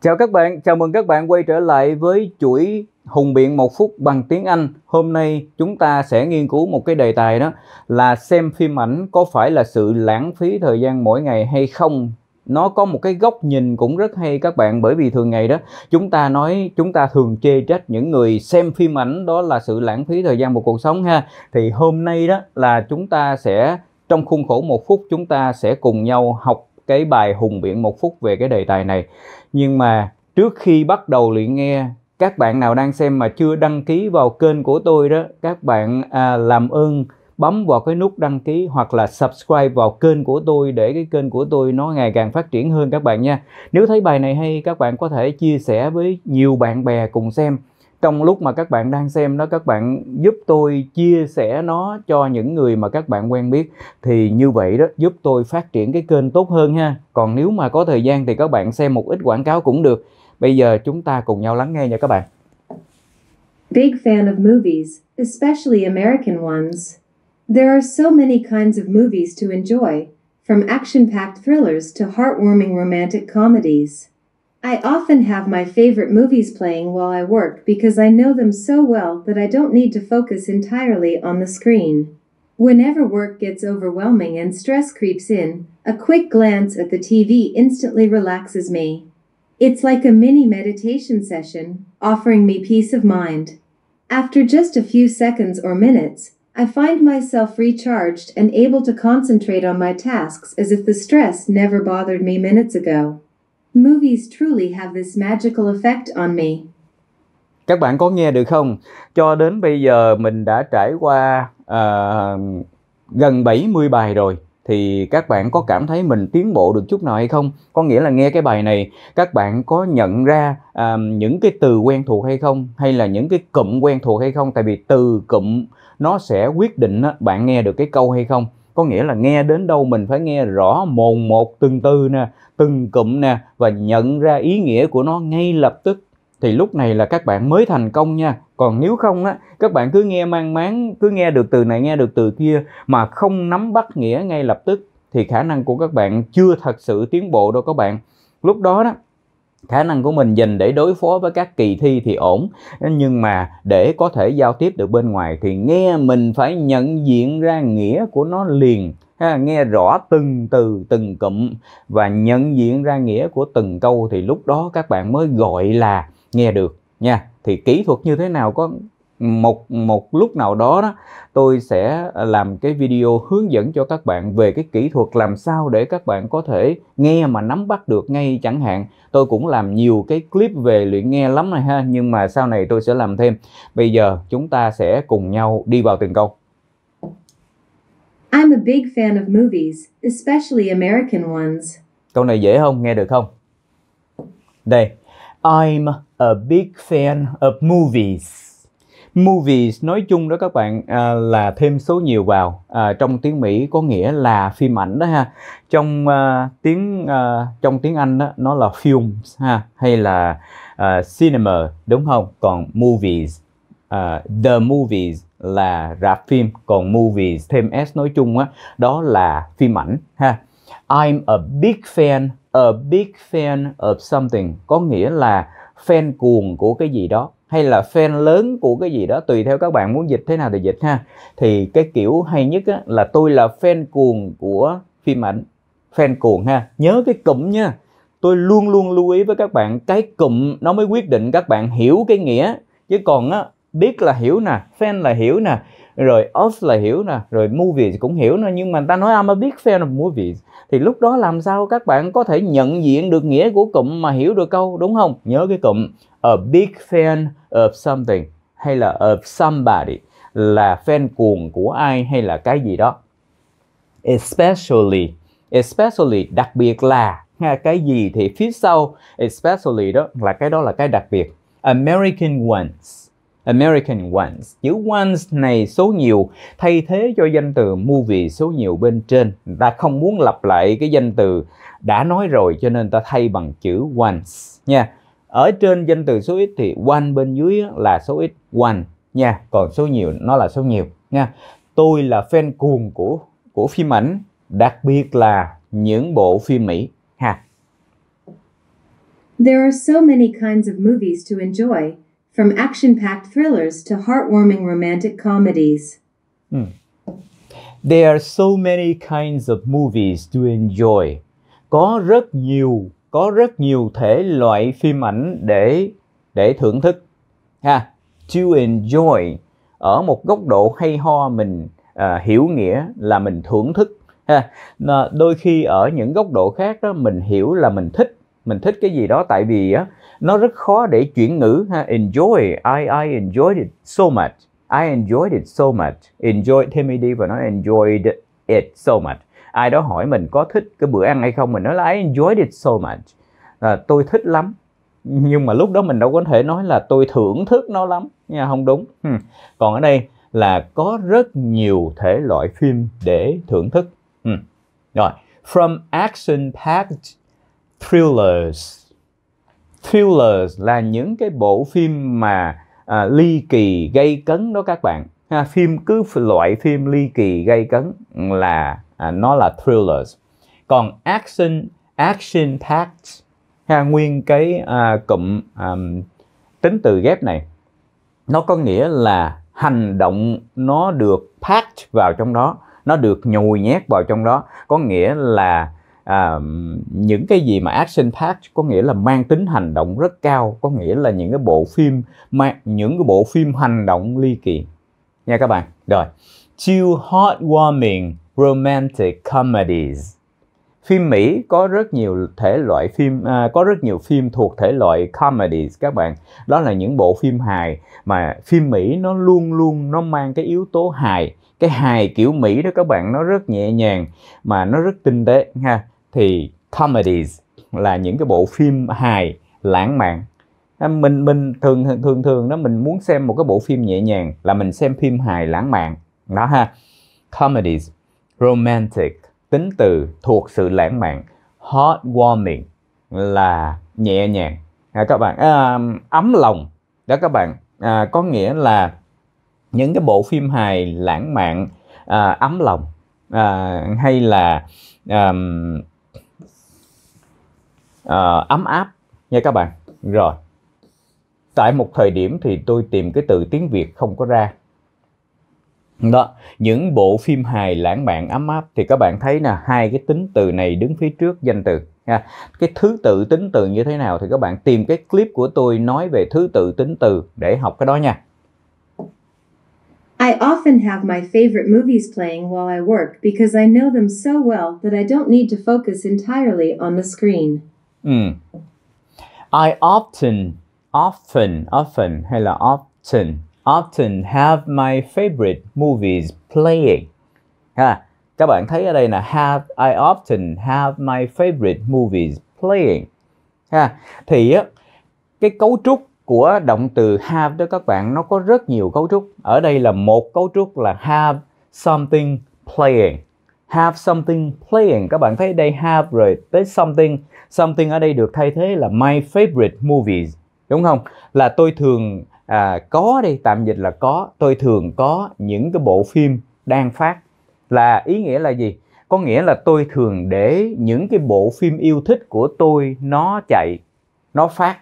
Chào các bạn, chào mừng các bạn quay trở lại với chuỗi Hùng biện một phút bằng tiếng Anh. Hôm nay chúng ta sẽ nghiên cứu một cái đề tài đó là xem phim ảnh có phải là sự lãng phí thời gian mỗi ngày hay không. Nó có một cái góc nhìn cũng rất hay các bạn bởi vì thường ngày đó chúng ta nói chúng ta thường chê trách những người xem phim ảnh đó là sự lãng phí thời gian một cuộc sống ha. Thì hôm nay đó là chúng ta sẽ trong khuôn khổ một phút chúng ta sẽ cùng nhau học cái bài hùng biện một phút về cái đề tài này nhưng mà trước khi bắt đầu luyện nghe các bạn nào đang xem mà chưa đăng ký vào kênh của tôi đó các bạn à, làm ơn bấm vào cái nút đăng ký hoặc là subscribe vào kênh của tôi để cái kênh của tôi nó ngày càng phát triển hơn các bạn nha. Nếu thấy bài này hay các bạn có thể chia sẻ với nhiều bạn bè cùng xem trong lúc mà các bạn đang xem nó các bạn giúp tôi chia sẻ nó cho những người mà các bạn quen biết thì như vậy đó giúp tôi phát triển cái kênh tốt hơn ha còn nếu mà có thời gian thì các bạn xem một ít quảng cáo cũng được bây giờ chúng ta cùng nhau lắng nghe nha các bạn Big fan of movies, especially American ones. There are so many kinds of movies to enjoy, from action-packed thrillers to heartwarming romantic comedies. I often have my favorite movies playing while I work because I know them so well that I don't need to focus entirely on the screen. Whenever work gets overwhelming and stress creeps in, a quick glance at the TV instantly relaxes me. It's like a mini meditation session, offering me peace of mind. After just a few seconds or minutes, I find myself recharged and able to concentrate on my tasks as if the stress never bothered me minutes ago. Movies truly have this magical effect on me. Các bạn có nghe được không? Cho đến bây giờ mình đã trải qua uh, gần 70 bài rồi thì các bạn có cảm thấy mình tiến bộ được chút nào hay không? Có nghĩa là nghe cái bài này các bạn có nhận ra à, những cái từ quen thuộc hay không hay là những cái cụm quen thuộc hay không? Tại vì từ cụm nó sẽ quyết định bạn nghe được cái câu hay không có nghĩa là nghe đến đâu mình phải nghe rõ mồn một từng từ nè từng cụm nè và nhận ra ý nghĩa của nó ngay lập tức thì lúc này là các bạn mới thành công nha còn nếu không á các bạn cứ nghe mang máng cứ nghe được từ này nghe được từ kia mà không nắm bắt nghĩa ngay lập tức thì khả năng của các bạn chưa thật sự tiến bộ đâu các bạn lúc đó đó khả năng của mình dành để đối phó với các kỳ thi thì ổn nhưng mà để có thể giao tiếp được bên ngoài thì nghe mình phải nhận diện ra nghĩa của nó liền nghe rõ từng từ từng cụm và nhận diện ra nghĩa của từng câu thì lúc đó các bạn mới gọi là nghe được nha thì kỹ thuật như thế nào có một một lúc nào đó đó tôi sẽ làm cái video hướng dẫn cho các bạn về cái kỹ thuật làm sao để các bạn có thể nghe mà nắm bắt được ngay chẳng hạn tôi cũng làm nhiều cái clip về luyện nghe lắm này ha nhưng mà sau này tôi sẽ làm thêm bây giờ chúng ta sẽ cùng nhau đi vào từng câu I'm a big fan of movies, especially American ones. Câu này dễ không? Nghe được không? Đây. I'm a big fan of movies movies nói chung đó các bạn à, là thêm số nhiều vào à, trong tiếng Mỹ có nghĩa là phim ảnh đó ha trong à, tiếng à, trong tiếng Anh đó nó là films ha hay là à, cinema đúng không còn movies à, the movies là rạp phim còn movies thêm s nói chung á đó, đó là phim ảnh ha I'm a big fan a big fan of something có nghĩa là fan cuồng của cái gì đó hay là fan lớn của cái gì đó tùy theo các bạn muốn dịch thế nào thì dịch ha thì cái kiểu hay nhất á, là tôi là fan cuồng của phim ảnh fan cuồng ha nhớ cái cụm nha tôi luôn luôn lưu ý với các bạn cái cụm nó mới quyết định các bạn hiểu cái nghĩa chứ còn á biết là hiểu nè fan là hiểu nè rồi off là hiểu nè rồi movies cũng hiểu nè nhưng mà ta nói I'm a big fan of movies thì lúc đó làm sao các bạn có thể nhận diện được nghĩa của cụm mà hiểu được câu đúng không nhớ cái cụm a big fan of something hay là of somebody là fan cuồng của ai hay là cái gì đó especially especially đặc biệt là ha, cái gì thì phía sau especially đó là cái đó là cái đặc biệt American ones American ones chữ ones này số nhiều thay thế cho danh từ movie số nhiều bên trên ta không muốn lặp lại cái danh từ đã nói rồi cho nên ta thay bằng chữ ones nha ở trên danh từ số ít thì one bên dưới là số ít one nha còn số nhiều nó là số nhiều nha tôi là fan cuồng của của phim ảnh đặc biệt là những bộ phim Mỹ ha There are so many kinds of movies to enjoy from action-packed thrillers to heartwarming romantic comedies hmm. There are so many kinds of movies to enjoy có rất nhiều có rất nhiều thể loại phim ảnh để để thưởng thức ha to enjoy ở một góc độ hay ho mình à, hiểu nghĩa là mình thưởng thức ha đôi khi ở những góc độ khác đó mình hiểu là mình thích mình thích cái gì đó tại vì á nó rất khó để chuyển ngữ ha enjoy I I enjoyed it so much I enjoyed it so much enjoy thêm đi và nói enjoyed it so much ai đó hỏi mình có thích cái bữa ăn hay không mình nói là I enjoyed it so much à, tôi thích lắm nhưng mà lúc đó mình đâu có thể nói là tôi thưởng thức nó lắm nha không đúng hmm. còn ở đây là có rất nhiều thể loại phim để thưởng thức hmm. rồi from action packed thrillers thrillers là những cái bộ phim mà à, ly kỳ gây cấn đó các bạn ha, phim cứ loại phim ly kỳ gây cấn là à, nó là thrillers còn action action packed ha nguyên cái à, cụm à, tính từ ghép này nó có nghĩa là hành động nó được packed vào trong đó nó được nhồi nhét vào trong đó có nghĩa là à, những cái gì mà action packed có nghĩa là mang tính hành động rất cao có nghĩa là những cái bộ phim mà những cái bộ phim hành động ly kỳ nha các bạn rồi chill heartwarming romantic comedies phim Mỹ có rất nhiều thể loại phim à, có rất nhiều phim thuộc thể loại comedies các bạn đó là những bộ phim hài mà phim Mỹ nó luôn luôn nó mang cái yếu tố hài cái hài kiểu Mỹ đó các bạn nó rất nhẹ nhàng mà nó rất tinh tế ha thì comedies là những cái bộ phim hài lãng mạn à, mình mình thường thường thường đó mình muốn xem một cái bộ phim nhẹ nhàng là mình xem phim hài lãng mạn đó ha comedies romantic tính từ thuộc sự lãng mạn heartwarming là nhẹ nhàng à, các bạn à, ấm lòng đó các bạn à, có nghĩa là những cái bộ phim hài lãng mạn à, ấm lòng à, hay là à, à, ấm áp nha các bạn rồi tại một thời điểm thì tôi tìm cái từ tiếng việt không có ra đó những bộ phim hài lãng mạn ấm áp thì các bạn thấy là hai cái tính từ này đứng phía trước danh từ ha. cái thứ tự tính từ như thế nào thì các bạn tìm cái clip của tôi nói về thứ tự tính từ để học cái đó nha I often have my favorite movies playing while I work because I know them so well that I don't need to focus entirely on the screen. Mm. I often, often, often hay là often often have my favorite movies playing. Ha, các bạn thấy ở đây là have I often have my favorite movies playing. Ha, thì á cái cấu trúc của động từ have đó các bạn nó có rất nhiều cấu trúc. Ở đây là một cấu trúc là have something playing. Have something playing. Các bạn thấy đây have rồi tới something. Something ở đây được thay thế là my favorite movies. Đúng không? Là tôi thường à, có đi tạm dịch là có tôi thường có những cái bộ phim đang phát là ý nghĩa là gì có nghĩa là tôi thường để những cái bộ phim yêu thích của tôi nó chạy nó phát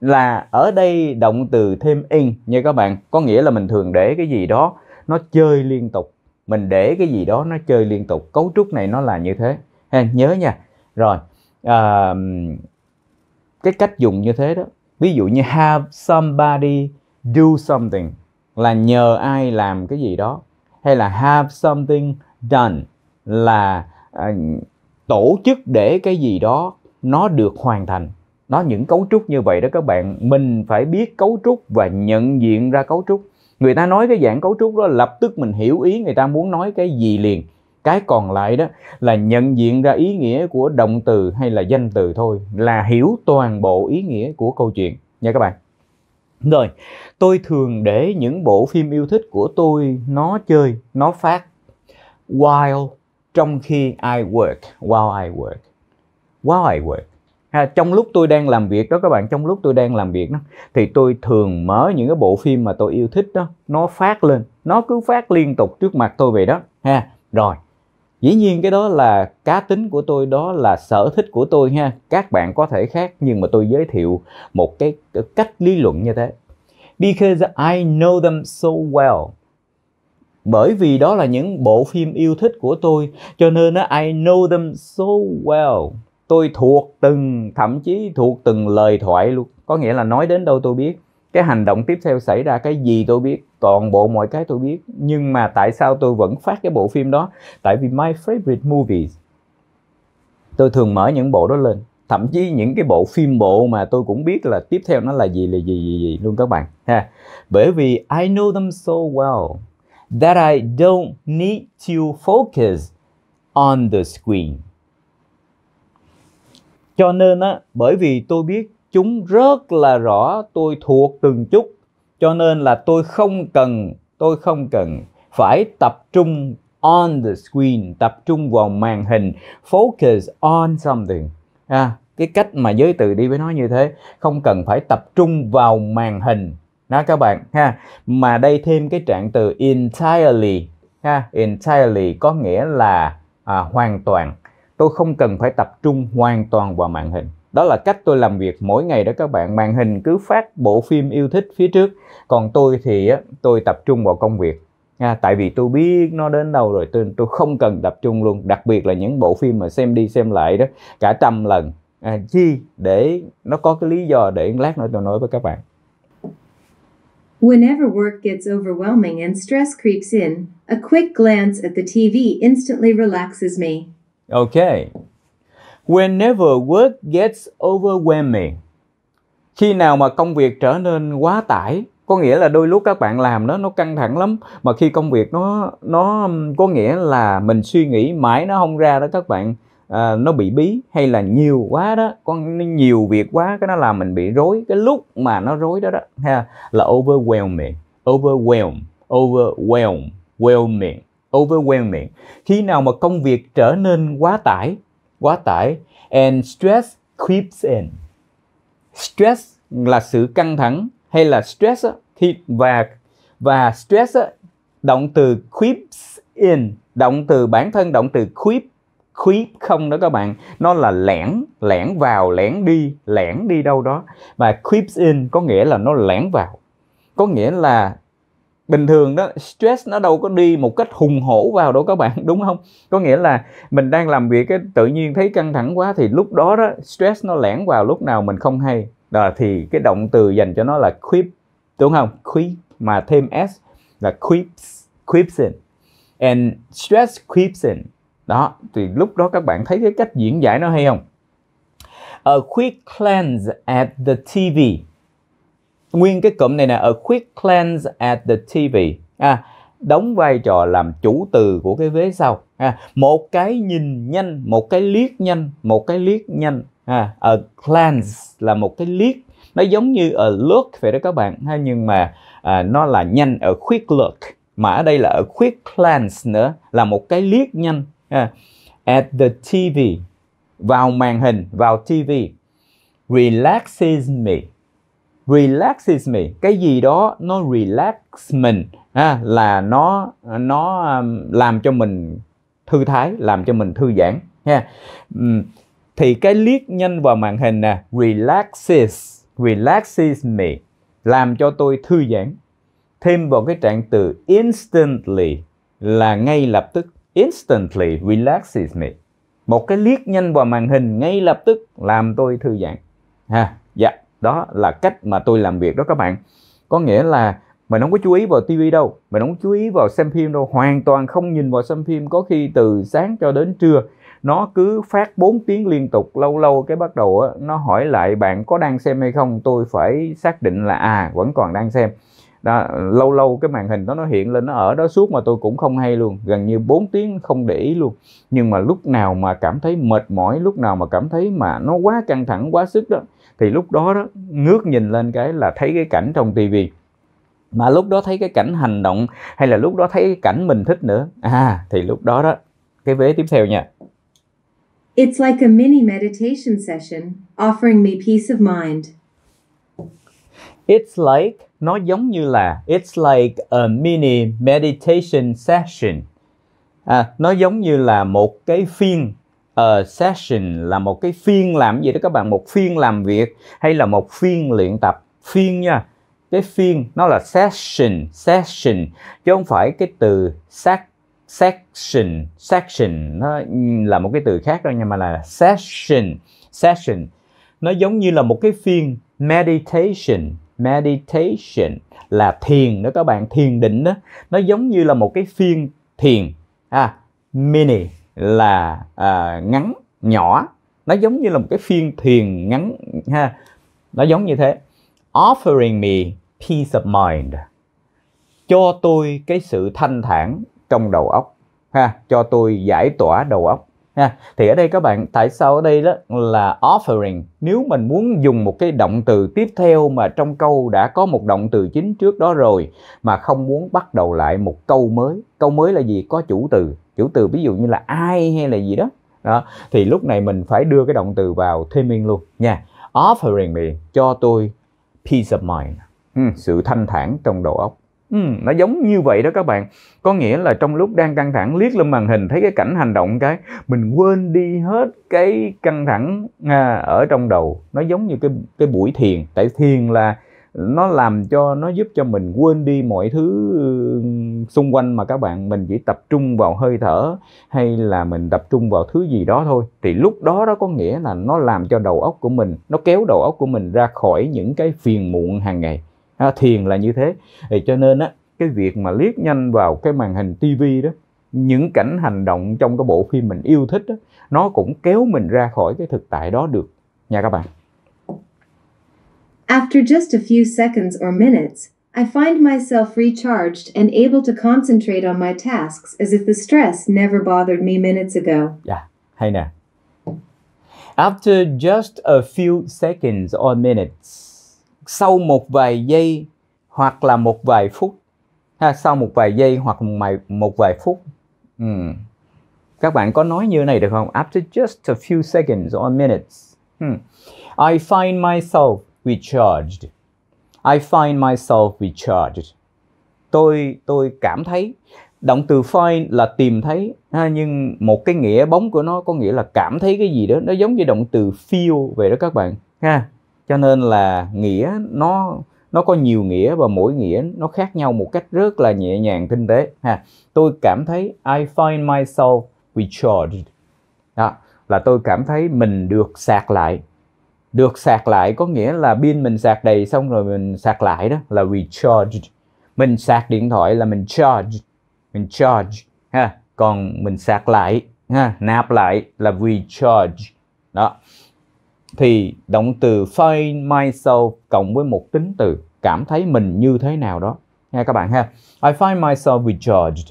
là ở đây động từ thêm in nha các bạn có nghĩa là mình thường để cái gì đó nó chơi liên tục mình để cái gì đó nó chơi liên tục cấu trúc này nó là như thế ha nhớ nha rồi à, cái cách dùng như thế đó ví dụ như have somebody do something là nhờ ai làm cái gì đó hay là have something done là uh, tổ chức để cái gì đó nó được hoàn thành nó những cấu trúc như vậy đó các bạn mình phải biết cấu trúc và nhận diện ra cấu trúc người ta nói cái dạng cấu trúc đó lập tức mình hiểu ý người ta muốn nói cái gì liền cái còn lại đó là nhận diện ra ý nghĩa của động từ hay là danh từ thôi là hiểu toàn bộ ý nghĩa của câu chuyện nha các bạn rồi tôi thường để những bộ phim yêu thích của tôi nó chơi nó phát while trong khi I work while I work while I work ha, à, trong lúc tôi đang làm việc đó các bạn trong lúc tôi đang làm việc đó thì tôi thường mở những cái bộ phim mà tôi yêu thích đó nó phát lên nó cứ phát liên tục trước mặt tôi vậy đó ha rồi dĩ nhiên cái đó là cá tính của tôi đó là sở thích của tôi ha các bạn có thể khác nhưng mà tôi giới thiệu một cái cách lý luận như thế because I know them so well bởi vì đó là những bộ phim yêu thích của tôi cho nên I know them so well tôi thuộc từng thậm chí thuộc từng lời thoại luôn có nghĩa là nói đến đâu tôi biết cái hành động tiếp theo xảy ra cái gì tôi biết toàn bộ mọi cái tôi biết nhưng mà tại sao tôi vẫn phát cái bộ phim đó tại vì my favorite movies tôi thường mở những bộ đó lên thậm chí những cái bộ phim bộ mà tôi cũng biết là tiếp theo nó là gì là gì gì gì luôn các bạn ha bởi vì I know them so well that I don't need to focus on the screen cho nên á bởi vì tôi biết chúng rất là rõ tôi thuộc từng chút cho nên là tôi không cần tôi không cần phải tập trung on the screen tập trung vào màn hình focus on something à, cái cách mà giới từ đi với nó như thế không cần phải tập trung vào màn hình đó các bạn ha mà đây thêm cái trạng từ entirely ha entirely có nghĩa là à, hoàn toàn tôi không cần phải tập trung hoàn toàn vào màn hình đó là cách tôi làm việc mỗi ngày đó các bạn màn hình cứ phát bộ phim yêu thích phía trước còn tôi thì tôi tập trung vào công việc à, tại vì tôi biết nó đến đâu rồi tôi tôi không cần tập trung luôn đặc biệt là những bộ phim mà xem đi xem lại đó cả trăm lần à, chi để nó có cái lý do để lát nữa tôi nói với các bạn Whenever work gets overwhelming and stress creeps in, a quick glance at the TV instantly relaxes me. Okay, Whenever work gets overwhelming. Khi nào mà công việc trở nên quá tải, có nghĩa là đôi lúc các bạn làm nó nó căng thẳng lắm mà khi công việc nó nó có nghĩa là mình suy nghĩ mãi nó không ra đó các bạn à, nó bị bí hay là nhiều quá đó con nhiều việc quá cái nó làm mình bị rối cái lúc mà nó rối đó đó ha là overwhelming overwhelm overwhelm whelming overwhelming khi nào mà công việc trở nên quá tải quá tải and stress creeps in stress là sự căng thẳng hay là stress thì và và stress động từ creeps in động từ bản thân động từ creep creep không đó các bạn nó là lẻn lẻn vào lẻn đi lẻn đi đâu đó và creeps in có nghĩa là nó lẻn vào có nghĩa là bình thường đó stress nó đâu có đi một cách hùng hổ vào đâu các bạn đúng không có nghĩa là mình đang làm việc cái tự nhiên thấy căng thẳng quá thì lúc đó đó stress nó lẻn vào lúc nào mình không hay đó thì cái động từ dành cho nó là creep đúng không creep mà thêm s là creeps creeps in and stress creeps in đó thì lúc đó các bạn thấy cái cách diễn giải nó hay không a quick glance at the TV nguyên cái cụm này nè ở quick cleanse at the TV à, đóng vai trò làm chủ từ của cái vế sau à, một cái nhìn nhanh một cái liếc nhanh một cái liếc nhanh à, a glance là một cái liếc nó giống như a look vậy đó các bạn ha nhưng mà à, nó là nhanh ở quick look mà ở đây là ở quick glance nữa là một cái liếc nhanh à, at the TV vào màn hình vào TV relaxes me relaxes me cái gì đó nó relax mình ha, là nó nó um, làm cho mình thư thái làm cho mình thư giãn ha thì cái liếc nhanh vào màn hình nè relaxes relaxes me làm cho tôi thư giãn thêm vào cái trạng từ instantly là ngay lập tức instantly relaxes me một cái liếc nhanh vào màn hình ngay lập tức làm tôi thư giãn ha dạ yeah đó là cách mà tôi làm việc đó các bạn có nghĩa là mình không có chú ý vào tivi đâu mình không chú ý vào xem phim đâu hoàn toàn không nhìn vào xem phim có khi từ sáng cho đến trưa nó cứ phát 4 tiếng liên tục lâu lâu cái bắt đầu á, nó hỏi lại bạn có đang xem hay không tôi phải xác định là à vẫn còn đang xem đó, lâu lâu cái màn hình đó nó hiện lên nó ở đó suốt mà tôi cũng không hay luôn gần như 4 tiếng không để ý luôn nhưng mà lúc nào mà cảm thấy mệt mỏi lúc nào mà cảm thấy mà nó quá căng thẳng quá sức đó thì lúc đó, đó ngước nhìn lên cái là thấy cái cảnh trong tivi mà lúc đó thấy cái cảnh hành động hay là lúc đó thấy cái cảnh mình thích nữa à thì lúc đó đó cái vế tiếp theo nha It's like a mini meditation session offering me peace of mind. It's like nó giống như là it's like a mini meditation session. À, nó giống như là một cái phiên a session là một cái phiên làm gì đó các bạn một phiên làm việc hay là một phiên luyện tập phiên nha cái phiên nó là session session chứ không phải cái từ sec, section section nó là một cái từ khác đâu nhưng mà là session session nó giống như là một cái phiên meditation meditation là thiền đó các bạn thiền định đó nó giống như là một cái phiên thiền à mini là à, ngắn nhỏ nó giống như là một cái phiên thuyền ngắn ha nó giống như thế offering me peace of mind cho tôi cái sự thanh thản trong đầu óc ha cho tôi giải tỏa đầu óc ha thì ở đây các bạn tại sao ở đây đó là offering nếu mình muốn dùng một cái động từ tiếp theo mà trong câu đã có một động từ chính trước đó rồi mà không muốn bắt đầu lại một câu mới câu mới là gì có chủ từ chủ từ ví dụ như là ai hay là gì đó đó thì lúc này mình phải đưa cái động từ vào thêm theming luôn nha offering me cho tôi peace of mind ừ, sự thanh thản trong đầu óc ừ, nó giống như vậy đó các bạn có nghĩa là trong lúc đang căng thẳng liếc lên màn hình thấy cái cảnh hành động cái mình quên đi hết cái căng thẳng à, ở trong đầu nó giống như cái cái buổi thiền tại thiền là nó làm cho nó giúp cho mình quên đi mọi thứ ừ, xung quanh mà các bạn mình chỉ tập trung vào hơi thở hay là mình tập trung vào thứ gì đó thôi thì lúc đó đó có nghĩa là nó làm cho đầu óc của mình nó kéo đầu óc của mình ra khỏi những cái phiền muộn hàng ngày à, thiền là như thế thì cho nên á cái việc mà liếc nhanh vào cái màn hình tivi đó những cảnh hành động trong cái bộ phim mình yêu thích đó, nó cũng kéo mình ra khỏi cái thực tại đó được nha các bạn After just a few seconds or minutes, I find myself recharged and able to concentrate on my tasks as if the stress never bothered me minutes ago. Yeah, hay nè. After just a few seconds or minutes. Sau một vài giây hoặc là một vài phút. Ha, sau một vài giây hoặc một vài, một vài phút. Hmm. Các bạn có nói như này được không? After just a few seconds or minutes. Hmm. I find myself recharged. I find myself recharged. Tôi tôi cảm thấy động từ find là tìm thấy nhưng một cái nghĩa bóng của nó có nghĩa là cảm thấy cái gì đó nó giống như động từ feel vậy đó các bạn ha cho nên là nghĩa nó nó có nhiều nghĩa và mỗi nghĩa nó khác nhau một cách rất là nhẹ nhàng tinh tế ha tôi cảm thấy I find myself recharged đó là tôi cảm thấy mình được sạc lại được sạc lại có nghĩa là pin mình sạc đầy xong rồi mình sạc lại đó là recharge mình sạc điện thoại là mình charge mình charge ha còn mình sạc lại ha nạp lại là recharge đó thì động từ find myself cộng với một tính từ cảm thấy mình như thế nào đó nha các bạn ha I find myself recharged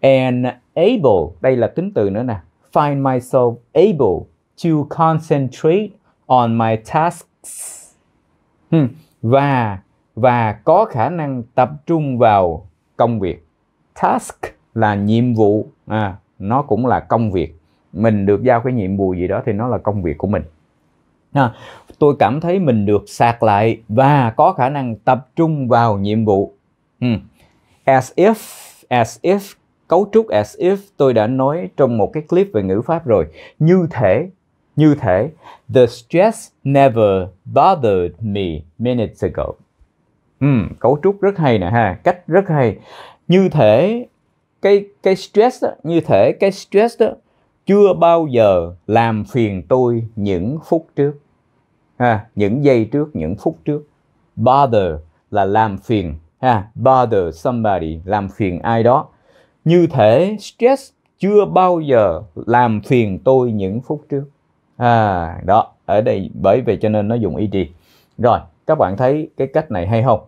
and able đây là tính từ nữa nè find myself able to concentrate on my tasks hmm. và và có khả năng tập trung vào công việc task là nhiệm vụ à, nó cũng là công việc mình được giao cái nhiệm vụ gì đó thì nó là công việc của mình à, tôi cảm thấy mình được sạc lại và có khả năng tập trung vào nhiệm vụ hmm. as if as if cấu trúc as if tôi đã nói trong một cái clip về ngữ pháp rồi như thể như thế, the stress never bothered me minutes ago. Uhm, cấu trúc rất hay nè ha, cách rất hay. Như thế, cái cái stress đó, như thế cái stress đó chưa bao giờ làm phiền tôi những phút trước. Ha, những giây trước, những phút trước. Bother là làm phiền. Ha, bother somebody, làm phiền ai đó. Như thế stress chưa bao giờ làm phiền tôi những phút trước à đó ở đây bởi vì cho nên nó dùng ed rồi các bạn thấy cái cách này hay không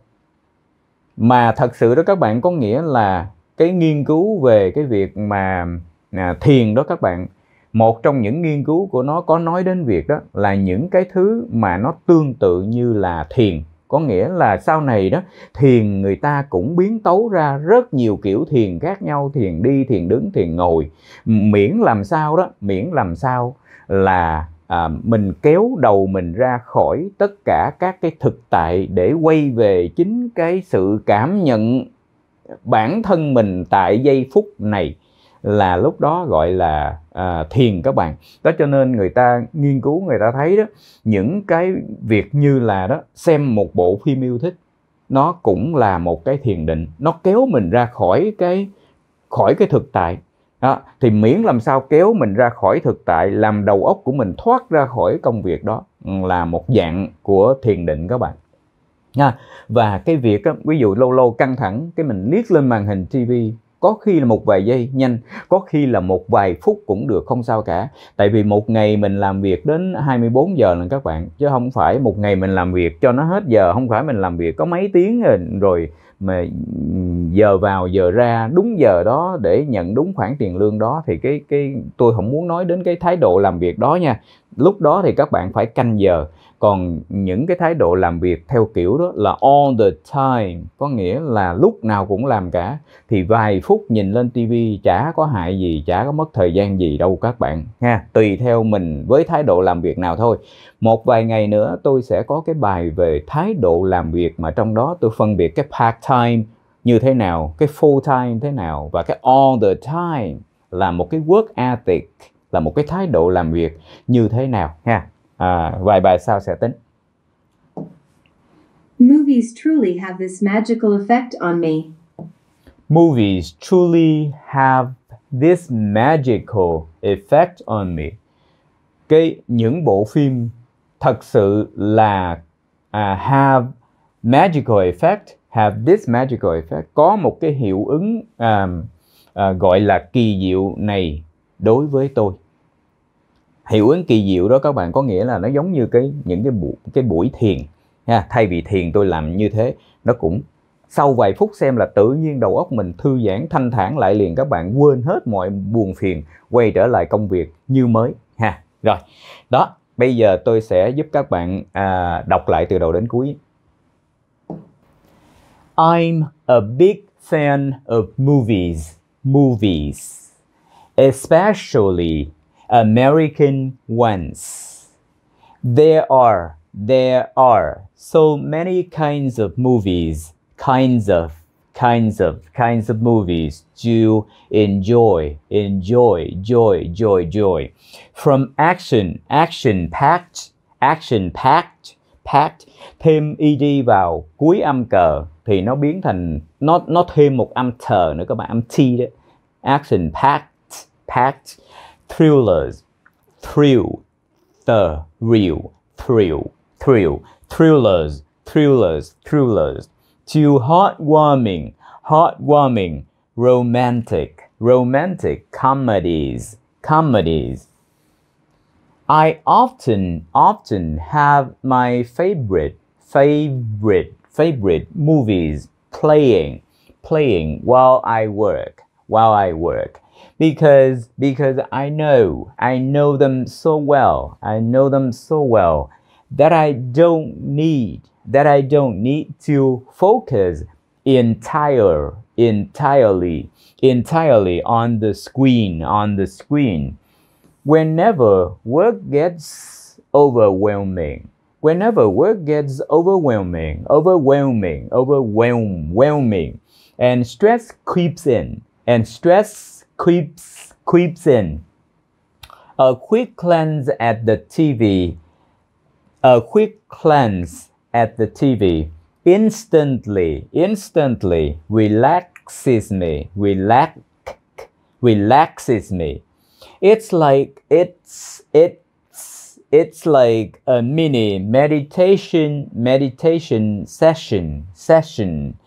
mà thật sự đó các bạn có nghĩa là cái nghiên cứu về cái việc mà à, thiền đó các bạn một trong những nghiên cứu của nó có nói đến việc đó là những cái thứ mà nó tương tự như là thiền có nghĩa là sau này đó thiền người ta cũng biến tấu ra rất nhiều kiểu thiền khác nhau thiền đi thiền đứng thiền ngồi miễn làm sao đó miễn làm sao là à, mình kéo đầu mình ra khỏi tất cả các cái thực tại để quay về chính cái sự cảm nhận bản thân mình tại giây phút này là lúc đó gọi là à, thiền các bạn đó cho nên người ta nghiên cứu người ta thấy đó những cái việc như là đó xem một bộ phim yêu thích nó cũng là một cái thiền định nó kéo mình ra khỏi cái khỏi cái thực tại đó, thì miễn làm sao kéo mình ra khỏi thực tại làm đầu óc của mình thoát ra khỏi công việc đó ừ, là một dạng của thiền định các bạn nha và cái việc đó, ví dụ lâu lâu căng thẳng cái mình liếc lên màn hình TV có khi là một vài giây nhanh có khi là một vài phút cũng được không sao cả tại vì một ngày mình làm việc đến 24 giờ là các bạn chứ không phải một ngày mình làm việc cho nó hết giờ không phải mình làm việc có mấy tiếng rồi, rồi mà giờ vào giờ ra đúng giờ đó để nhận đúng khoản tiền lương đó thì cái cái tôi không muốn nói đến cái thái độ làm việc đó nha lúc đó thì các bạn phải canh giờ còn những cái thái độ làm việc theo kiểu đó là all the time có nghĩa là lúc nào cũng làm cả thì vài phút nhìn lên tivi chả có hại gì chả có mất thời gian gì đâu các bạn ha tùy theo mình với thái độ làm việc nào thôi một vài ngày nữa tôi sẽ có cái bài về thái độ làm việc mà trong đó tôi phân biệt cái part time như thế nào cái full time thế nào và cái all the time là một cái work ethic là một cái thái độ làm việc như thế nào ha à, vài bài sau sẽ tính. Movies truly have this magical effect on me. Movies truly have this magical effect on me. Cái những bộ phim thật sự là uh, have magical effect, have this magical effect có một cái hiệu ứng um, uh, gọi là kỳ diệu này đối với tôi hiệu ứng kỳ diệu đó các bạn có nghĩa là nó giống như cái những cái buổi cái buổi thiền ha thay vì thiền tôi làm như thế nó cũng sau vài phút xem là tự nhiên đầu óc mình thư giãn thanh thản lại liền các bạn quên hết mọi buồn phiền quay trở lại công việc như mới ha rồi đó bây giờ tôi sẽ giúp các bạn à, đọc lại từ đầu đến cuối I'm a big fan of movies movies especially American ones. There are, there are so many kinds of movies, kinds of, kinds of, kinds of movies to enjoy, enjoy, joy, joy, joy. From action, action-packed, action-packed, packed thêm ed vào cuối âm cờ thì nó biến thành nó nó thêm một âm thờ nữa các bạn âm t đấy action packed packed thrillers, thrill, the, real, thrill, thrill, thrillers, thrillers, thrillers. To heartwarming, heartwarming, romantic, romantic comedies, comedies. I often, often have my favorite, favorite, favorite movies playing, playing while I work, while I work because because I know I know them so well I know them so well that I don't need that I don't need to focus entire entirely entirely on the screen on the screen whenever work gets overwhelming whenever work gets overwhelming overwhelming overwhelming and stress creeps in and stress creeps, creeps in. A quick glance at the TV. A quick glance at the TV instantly, instantly relaxes me, relax, relaxes me. It's like it's it's it's like a mini meditation meditation session session,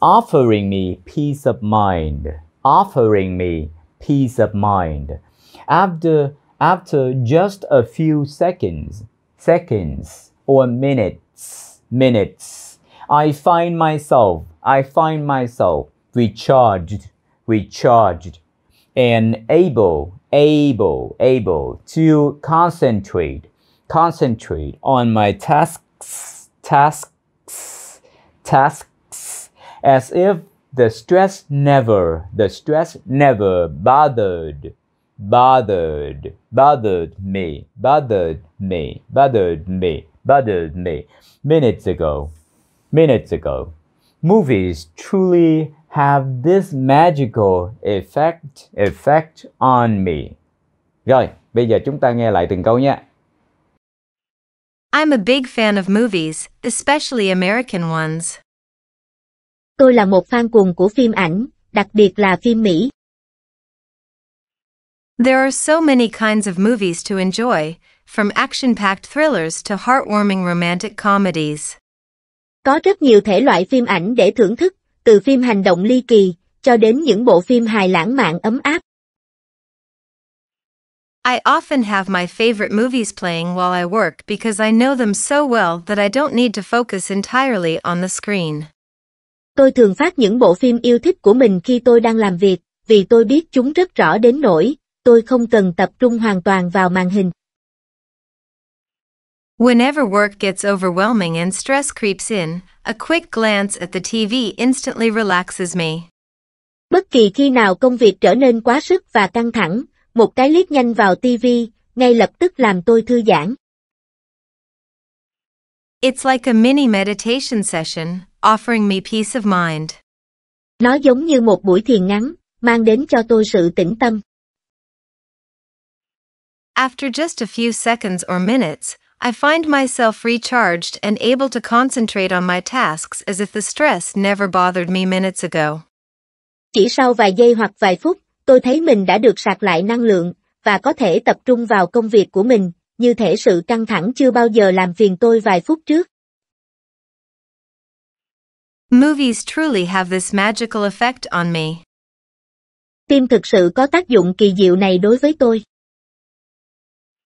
offering me peace of mind offering me peace of mind. After, after just a few seconds, seconds or minutes, minutes, I find myself, I find myself recharged, recharged, and able, able, able to concentrate, concentrate on my tasks, tasks, tasks, as if the stress never, the stress never bothered, bothered, bothered me, bothered me, bothered me, bothered me minutes ago, minutes ago. Movies truly have this magical effect, effect on me. Rồi, bây giờ chúng ta nghe lại từng câu nhé. I'm a big fan of movies, especially American ones. Tôi là một fan cuồng của phim ảnh, đặc biệt là phim Mỹ. There are so many kinds of movies to enjoy, from action-packed thrillers to heartwarming romantic comedies. Có rất nhiều thể loại phim ảnh để thưởng thức, từ phim hành động ly kỳ cho đến những bộ phim hài lãng mạn ấm áp. I often have my favorite movies playing while I work because I know them so well that I don't need to focus entirely on the screen. Tôi thường phát những bộ phim yêu thích của mình khi tôi đang làm việc, vì tôi biết chúng rất rõ đến nỗi, tôi không cần tập trung hoàn toàn vào màn hình. Whenever work gets overwhelming and stress creeps in, a quick glance at the TV instantly relaxes me. Bất kỳ khi nào công việc trở nên quá sức và căng thẳng, một cái liếc nhanh vào TV ngay lập tức làm tôi thư giãn. It's like a mini meditation session, offering me peace of mind. Nó giống như một buổi thiền ngắn, mang đến cho tôi sự tĩnh tâm. After just a few seconds or minutes, I find myself recharged and able to concentrate on my tasks as if the stress never bothered me minutes ago. Chỉ sau vài giây hoặc vài phút, tôi thấy mình đã được sạc lại năng lượng và có thể tập trung vào công việc của mình, như thể sự căng thẳng chưa bao giờ làm phiền tôi vài phút trước. Movies truly have this magical effect on me. Phim thực sự có tác dụng kỳ diệu này đối với tôi.